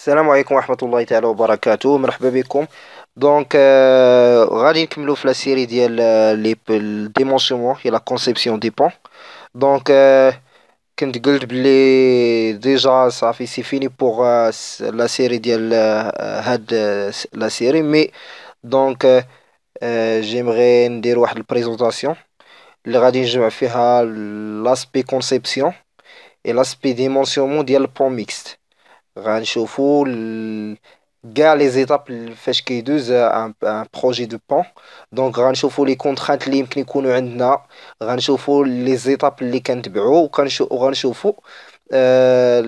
Salam alaykoum wa rahmatoullah taalaou barakatoum. Bienvenue parmi Donc, euh, radin, on ne peut pas dire que la série euh, et la conception des pans. Donc, euh, Kendall est déjà, ça, c'est fini pour la série. Diable, la série. Mais donc, j'aimerais dérouler la présentation. Le radin, je vais faire l'aspect conception et l'aspect dimensionnement des pans mixtes. غنشوفوا كاع لي زيتاب فاش كيدوز ان بروجي دو بون دونك غنشوفو لي كونترانت لي يمكن يكونوا عندنا غنشوفو لي زيتاب اللي كنتبعوا وغنشوفوا آه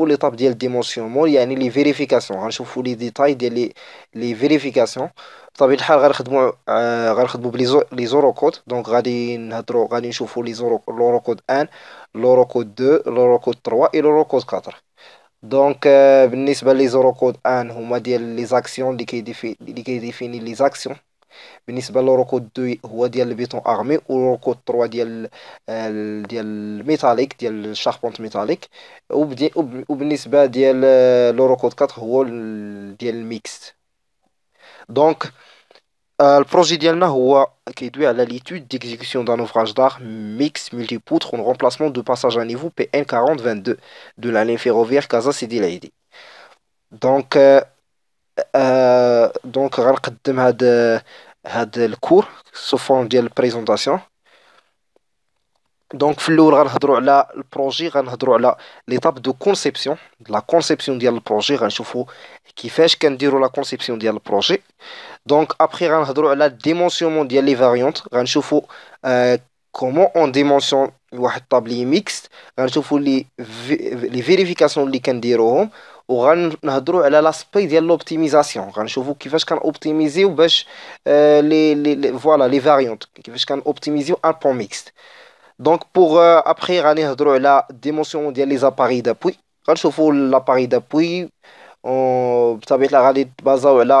لي طاب ديال الديمونسيونمون يعني لي فيريفيكاسيون غنشوفو لي ديتاي ديال لي لي فيريفيكاسيون بطبيعه الحال غنخدمو آه غنخدمو بلي لي زورو كود دونك غادي نهضروا غادي نشوفو لي زورو لورو كود ان لورو كود دو لورو كود تروا اي لورو كود كاتر دونك بالنسبه لي زيرو كود ان هما ديال لي زاكسيون اللي كيديفي اللي كيديفيني لي زاكسيون بالنسبه لورو كود 2 هو ديال البيتون ارمي و كود 3 ديال ديال الميتاليك ديال الشاربونت ميتاليك وبالنسبه ديال لورو كود 4 هو ديال الميكس دونك le projet est dû à l'étude d'exécution d'un ouvrage d'art mix multipoutre en remplacement de passage à niveau PN4022 de la ligne ferroviaire Casa Sidi Donc, euh, euh, donc, le cours sous forme présentation. Donc, le projet, l'étape de conception, la conception du projet, nous allons qui que la conception du projet donc après rendre la dimension mondiale les variantes qu'est-ce qu'il faut comment on dimension voire tablier mixte qu'est-ce les les vérifications de l'incendie rom au rendre elle a l'esprit de l'optimisation qu'est-ce qu'il faut quest optimiser ou euh, les voilà les variantes qu'est-ce qu'un un en point mixte donc pour euh, après rendre la dimension mondiale les appari des puis qu'est-ce qu'il faut l'appari des puis ça va être la base là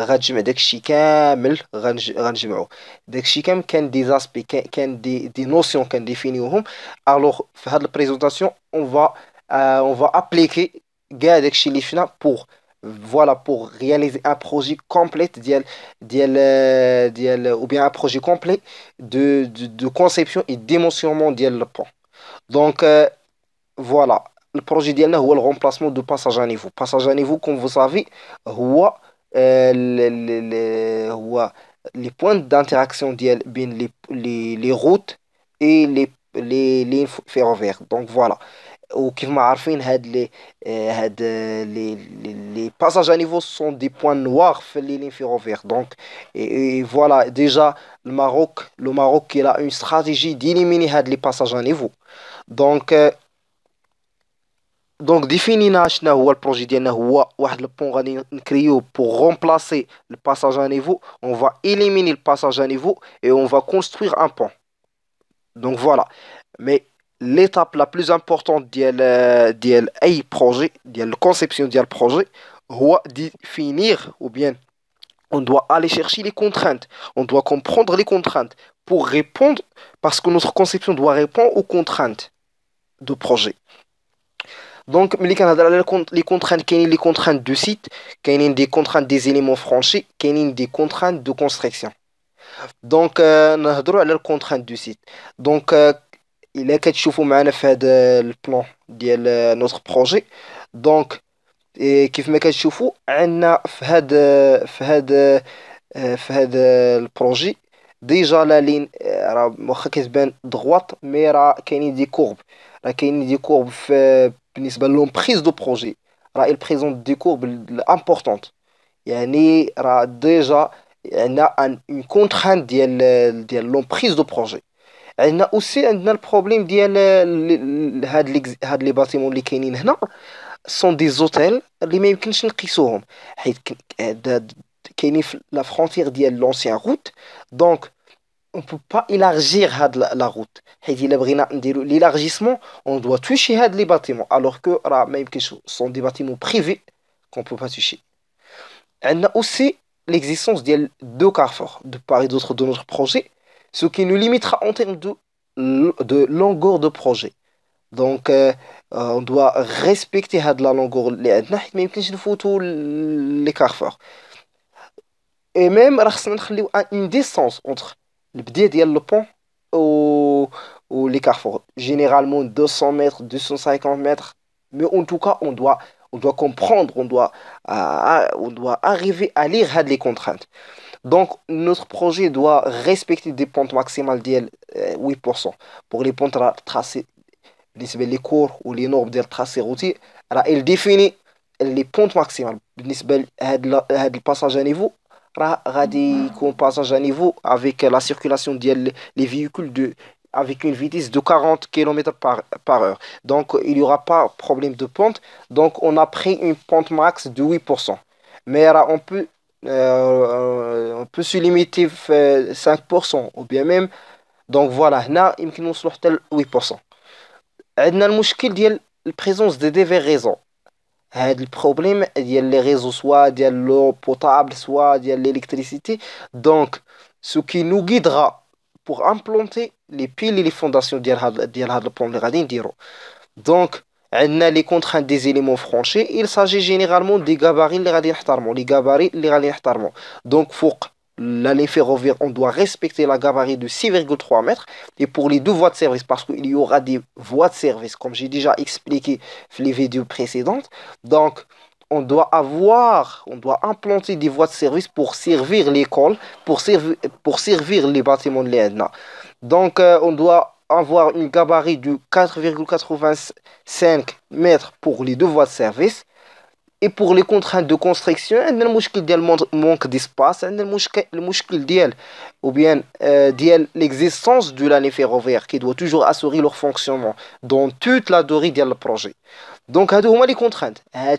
غتجمع داكشي كامل غنجمعو داكشي كامل كان دي زاسبي كان دي دي نوسيون كنديفينيوهم الوغ في هاد البريزونطاسيون اون فا اون فا ابليكي كاع داكشي اللي شفنا بوغ voilà pour réaliser un projet complet diel, diel, diel, ou bien un projet complet de de, de conception et dimensionnement diel le pont donc euh, voilà le projet diel le remplacement de passage à niveau passage à niveau comme vous savez هو euh, les points d'interaction les, les, les routes et les, les, lignes ferroviaires. Donc voilà. Ou qui euh, les, les, passages à niveau sont des points noirs sur les lignes ferroviaires. Donc et, voilà, déjà le Maroc, le Maroc il a une stratégie d'éliminer les passages à niveau. Donc euh, donc, définir projet projet, البروجي Pont un pont البون غادي pour remplacer le passage à niveau, on va éliminer passage à niveau et on va construire un pont donc voilà mais l'étape la plus importante de ديال euh, projet, la conception du projet, définir ou bien on doit aller chercher les contraintes on doit comprendre les contraintes pour répondre parce que notre conception doit répondre aux contraintes du projet donc les Canada les contraintes les contraintes du site qu'elles ont des contraintes des éléments franchis qu'elles des contraintes de construction donc euh, notre droit à la contraintes du site donc euh, il est quelque chose faut le plan de notre projet donc et qu'est-ce que je dans ce projet déjà la ligne à euh, ben droite mais qu'elles des courbes qu'elles des courbes L'emprise de projet, elle présente des courbes importantes. Il y a déjà une contrainte de l'emprise de projet. Il y a aussi un problème de bâtiments sont des hôtels les qui on ne peut pas élargir la, la route. L'élargissement, on doit toucher les bâtiments, alors que même que ce sont des bâtiments privés qu'on ne peut pas toucher. On a aussi l'existence de deux carrefours de part et d'autre de notre projet, ce qui nous limitera en termes de, de longueur de projet. Donc, euh, euh, on doit respecter la longueur mais il faut les carrefours. Et même, on a une distance entre le pont ou les carrefours. Généralement 200 mètres, 250 mètres. Mais en tout cas, on doit, on doit comprendre, on doit, on doit arriver à lire les contraintes. Donc, notre projet doit respecter des pentes maximales de 8%. Euh, pour les pentes tracées, les cours ou les normes de tracé routier, il définit les pentes maximales. Le passage à niveau, radi qu'on à à niveau la la circulation des véhicules avec une vitesse de 40 km par, heure. Donc, il n'y aura pas problème de pente. Donc, on a pris une pente max de 8%. Mais on peut, euh, on peut se limiter à 5% ou bien même. Donc, voilà, là, il nous 8%. On a le problème de la présence des raisons. Le problème y a les réseaux a l'eau potable, soit l'électricité. Donc, ce qui nous guidera pour implanter les piles et les fondations de la plan de donc plan de la plan des éléments plan il s'agit généralement des gabarits l'année ferroviaire, on doit respecter la gabarit de 6,3 mètres. Et pour les deux voies de service, parce qu'il y aura des voies de service, comme j'ai déjà expliqué dans les vidéos précédentes. Donc, on doit avoir, on doit implanter des voies de service pour servir l'école, pour, pour servir les bâtiments de l'ENA. Donc, euh, on doit avoir une gabarit de 4,85 mètres pour les deux voies de service et pour les contraintes de construction le المشكل ديال manque d'espace a manque المشكل ou bien euh, l'existence de l'année ferroviaire qui doit toujours assurer leur fonctionnement dans toute la durée du projet donc y a les contraintes ah,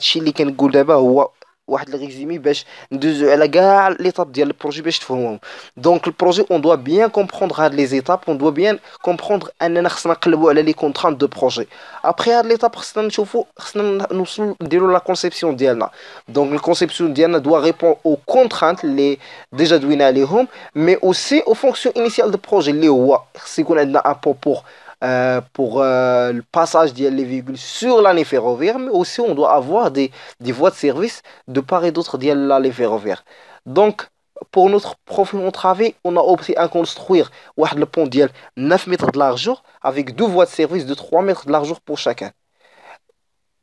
donc le projet on doit bien comprendre les étapes on doit bien comprendre les contraintes de projet. Après l'étape, nous la conception Donc la conception diana doit répondre aux contraintes déjà, mais aussi aux fonctions initiales de projet. Euh, pour euh, le passage des véhicules sur l'année ferroviaire, mais aussi on doit avoir des, des voies de service de part et d'autre de l'année ferroviaire. Donc, pour notre profil en on a opté à construire le pont de 9 mètres de largeur avec deux voies de service de 3 mètres de largeur pour chacun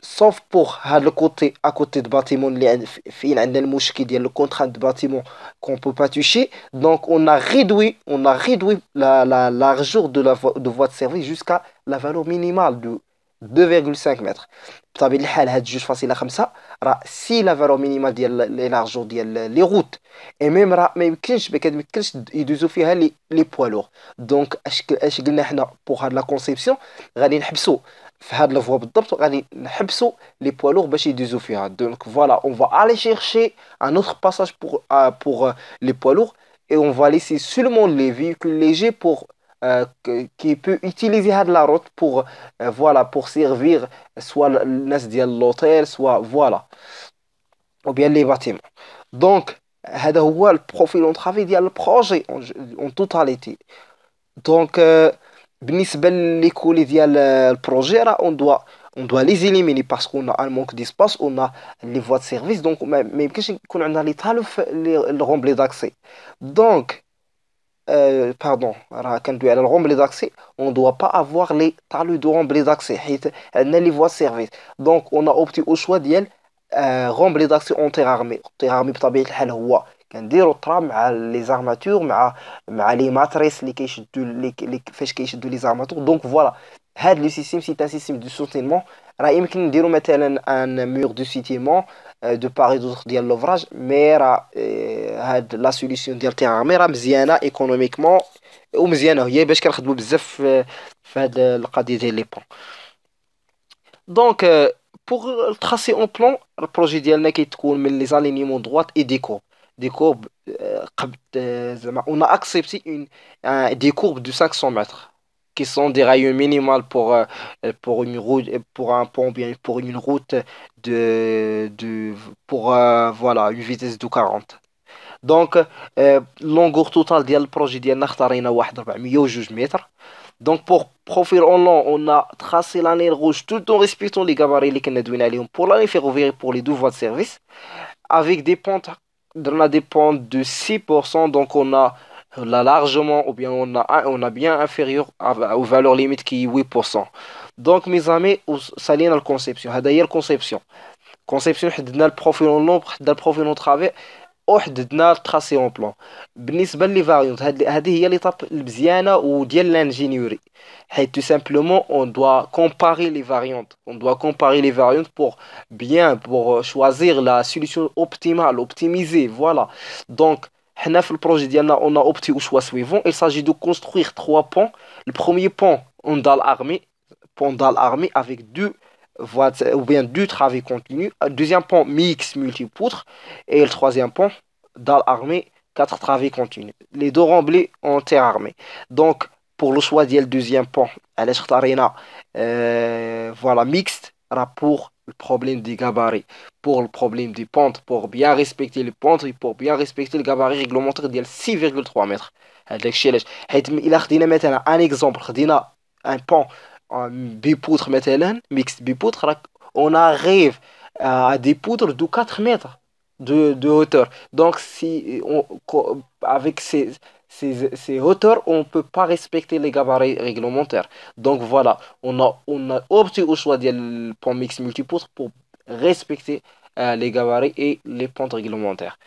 sauf pour euh, le côté à côté de bâtiment il y a le mouche qui le contrat de bâtiment qu'on ne peut pas toucher donc on a réduit on a réduit la, la largeur de la voie de, voie de service jusqu'à la valeur minimale de 2,5 mètres ça veut dire qu'elle juste facile comme ça si la valeur minimale de la largeur de les routes et même même kinch mais qu'est-ce les les poids lourds donc est-ce que est pour la conception on va les donc voilà on va aller chercher un autre passage pour euh, pour euh, les poids lourds et on va laisser seulement les véhicules légers pour euh, qui peut utiliser la route pour voilà pour servir soit' l'hôtel soit voilà ou bien les bâtiments donc profil on travail le projet en totalité donc pour les projets, on doit les éliminer parce qu'on a un manque d'espace, on a les voies de service, donc même on a les talus, les ramblais d'accès. Donc, euh, pardon, on ne doit pas avoir les talus de ramblais d'accès, on a les voies de service. Donc, on a opté au choix de euh, ramblais d'accès en terrain armé quand des retrames à les armatures, à les matresses, les faiches de les armatures. Donc voilà, aide le système, c'est un système de soutènement. Raïm qui nous dénommait elle un mur de soutènement euh, de par et d'autres l'ouvrage, mais elle euh, aide la solution d'élargir, mais ra m'isiana économiquement ou m'isiana hier parce qu'elle a besoin de l'adapter les plans. Donc euh, pour tracer un plan, le projet d'élènec est court mais les alignements droits et décor des courbes euh, euh, on a accepté une des courbes de 500 mètres qui sont des rayons minimales pour euh, pour une route pour un pont bien pour une route de, de pour voilà une vitesse de 40 donc longueur totale du projet de de mètres donc pour profil en long, on a tracé la ligne rouge tout en respectant les gabarits les canadiens pour la faire ouvrir pour les deux voies de service avec des pentes on la dépend de 6%, donc on a largement ou bien on a, on a bien inférieur aux valeurs limites qui est 8%. Donc mes amis, ça dans la conception, c'est la conception. Conception, c'est le profil en nombre, le profil en de tracé en plan, le nisme les variantes. Elle l'étape ou d'y l'ingénierie tout simplement on doit comparer les variantes. On doit comparer les variantes pour bien pour choisir la solution optimale optimisée. Voilà donc, 9 le projet d'y on a opté au choix suivant. Il s'agit de construire trois ponts. Le premier pont on dalle armée, pendant l'armée avec deux ou bien deux travail continu. Euh, deuxième pont mix multipoutre. Et le troisième pont dans l'armée, quatre travées continu. Les deux remblés ont été armés. Donc, pour le choix le deuxième pont à l'arena, euh, voilà, mixte, pour le problème des gabarits, pour le problème des pentes, pour bien respecter les pentes et pour bien respecter le gabarit réglementaire de 6,3 mètres. Il a un exemple, un pont on مثلا mix bi on à des poutres de 4 mètres de, hauteur. Donc, si on, avec ces, hauteurs, on peut pas respecter les gabarits réglementaires. Donc, voilà, on a, on a opté au choix des pont mix multipoutre pour respecter euh, les gabarits et les pentes réglementaires.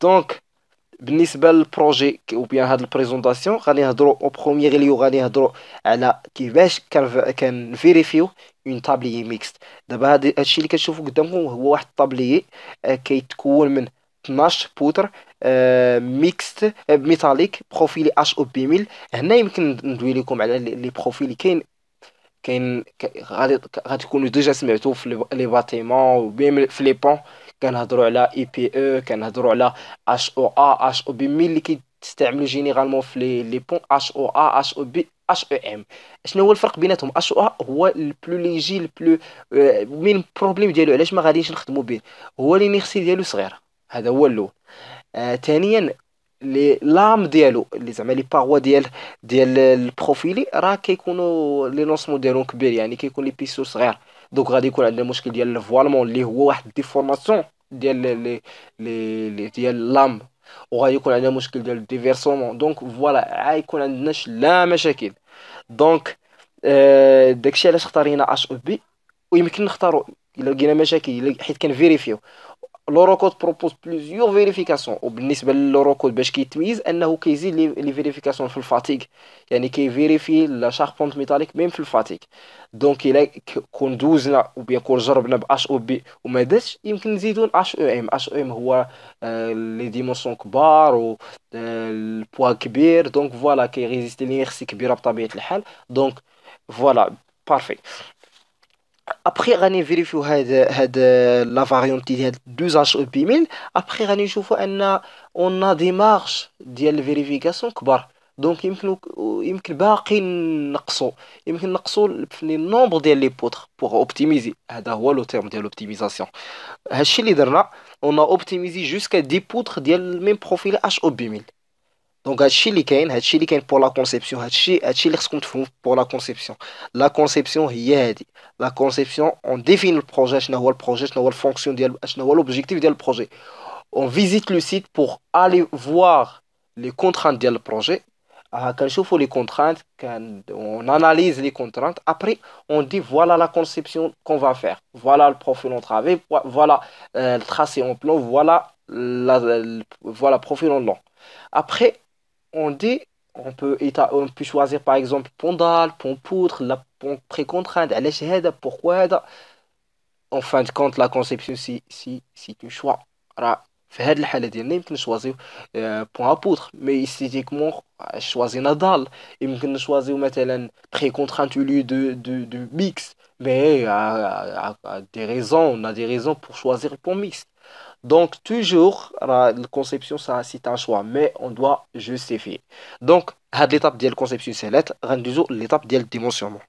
Donc, بالنسبه للبروجي وبيان هاد البريزونطاسيون غادي نهضروا او بروميير ليو غادي نهضروا على كيفاش كان فيريفيو اون طابلي ميكست دابا هاد هادشي اللي كتشوفوا قدامكم هو واحد الطابلي آه، كيتكون من 12 بودر ميكست ميتاليك بروفيلي اش او بي 1000 هنا يمكن ندوي لكم على لي بروفيلي كاين كاين غادي غادي تكونوا ديجا سمعتو في لي باتيمون وبيم في لي بون كنهضروا على اي بي او كنهضروا على اش او ا اش او بي ملي اللي كيستعملوا جينيرالمون في لي لي بون اش او ا اش او بي اش او ام شنو هو الفرق بيناتهم اش او ا هو البلو ليجي البلو من بروبليم ديالو علاش ما غاديش نخدموا به هو لينيرسي ديالو صغير هذا هو الاول آه، ثانيا لي لام ديالو اللي زعما لي باغوا ديال ديال البروفيلي راه كيكونوا لي لونسمون ديالهم كبير يعني كيكون لي بيسو صغير دوك غادي يكون عندنا مشكل ديال الفوالمون اللي هو واحد ديفورماسيون ديال لي لي ديال لام وغادي يكون عندنا مشكل ديال ديفيرسومون دونك فوالا غيكون عندنا لا مشاكل دونك داكشي علاش اختارينا اش او بي ويمكن نختاروا الا لقينا مشاكل حيت كنفيريفيو لوروكود بروبوز بليزيور فيريفيكاسيون وبالنسبه للوروكود باش كيتميز انه كيزيد لي فيريفيكاسيون في الفاتيك يعني كيفيريفي لا شاربونت ميتاليك ميم في الفاتيك دونك الا كون دوزنا وبيان كون جربنا اش او بي وما داتش يمكن نزيدو ل اش او ام اش او ام هو آه، لي ديمونسيون كبار و آه، البوا كبير دونك فوالا كيريزيستي لي كبيره بطبيعه الحال دونك فوالا بارفي Après avoir vérifié euh, la variante deux h au b après on a des marches de vérification, donc il nous il nous manque un certain nombre de poutres pour optimiser, c'est à dire le terme d'optimisation. Héshy, les derniers, on a optimisé jusqu'à dix poutres du même profil h 1000 donc, il y a un pour la conception. Il y a un trouve pour la conception. La conception, il La conception, on définit le projet, on voit le projet, on voit la fonction, on voit l'objectif du projet. On visite le site pour aller voir les contraintes du projet. Ah, quand on les contraintes, on analyse les contraintes, après, on dit voilà la conception qu'on va faire. Voilà le profil en travée, voilà euh, le tracé en plan, voilà le voilà, profil en long. Après, on dit, on peut choisir par exemple pont pont poutre, pont pré-contrainte. Elle Pourquoi? En fin de compte, la conception, si tu choisis, tu peux choisir euh, pont à poutre. Mais ici, c'est que moi, je choisis la dalle. Je peux choisir de ou une pré-contrainte au lieu de mix. Mais euh, des raisons, on a des raisons pour choisir le pont mix. Donc, toujours, la conception, c'est un choix, mais on doit justifier. Donc, à l'étape de conception, c'est l'étape de dimensionnement.